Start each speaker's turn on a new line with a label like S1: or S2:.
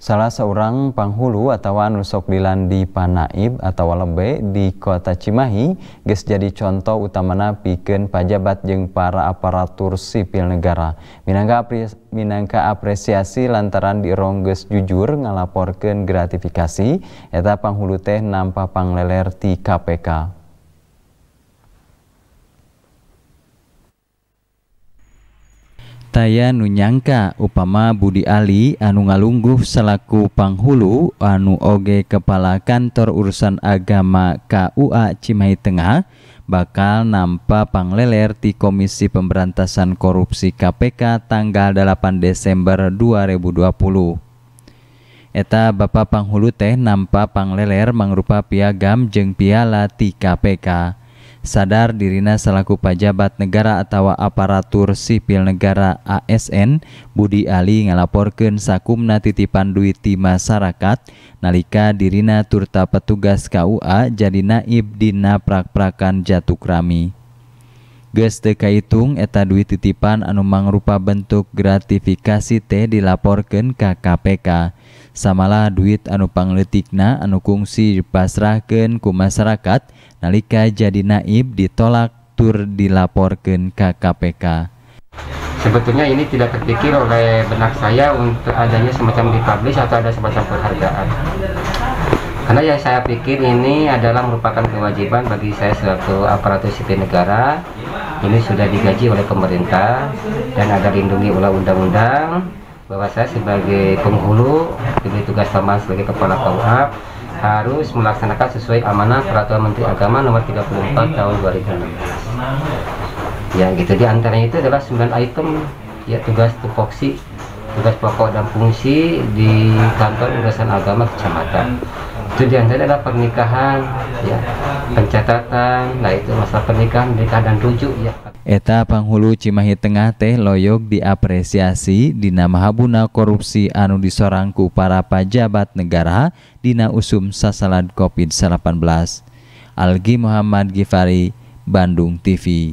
S1: Salah seorang penghulu atau anu sok dilandi panaib atau lebe di kota Cimahi geus jadi contoh utamana pikeun pajabat jeung para aparatur sipil negara. Minangka minangka apresiasi lantaran dirong geus jujur ngalaporkeun gratifikasi eta penghulu teh nampa pangleler ti KPK. Taya nunyangka upama Budi Ali anu ngalungguh selaku panghulu anu oge kepala kantor urusan agama KUA Cimahi Tengah bakal nampa pangleler di Komisi Pemberantasan Korupsi KPK tanggal 8 Desember 2020. Eta Bapak Panghulu teh nampa pangleler mangrupa piagam jeng piala ti KPK sadar dirina selaku pejabat negara atau aparatur sipil negara ASN Budi Ali ngalaporkan sakumna titipan duit di masyarakat nalika dirina turta petugas KUA jadi naib dina prak-prakan jatuh rami. Geste kaitung eta duit titipan anu mangrupa bentuk gratifikasi teh dilaporkan ke KPK. Samalah duit anu pangletikna anu kungsi dipasrahkan ku masyarakat nalika jadi naib ditolak tur dilaporkan ke KPK.
S2: Sebetulnya ini tidak terpikir oleh benak saya untuk adanya semacam dipublish atau ada semacam penghargaan. Karena yang saya pikir ini adalah merupakan kewajiban bagi saya selaku aparatur sipil negara ini sudah digaji oleh pemerintah dan ada lindungi oleh undang-undang bahwa saya sebagai penghulu diberi tugas tambahan sebagai kepala KUHAP harus melaksanakan sesuai amanah peraturan Menteri Agama nomor 34 tahun 2016 ya gitu di antaranya itu adalah 9 item ya tugas tupoksi tugas pokok dan fungsi di kantor urusan agama kecamatan tujuan saya adalah pernikahan ya pencatatan nah itu masa pernikahan nikah dan rujuk ya
S1: Eta panghulu Cimahi Tengah teh Loyok diapresiasi dina mahabuna korupsi anu disorangku para pejabat negara dina usum sasalad COVID-19. Algi Muhammad Gifari, Bandung TV.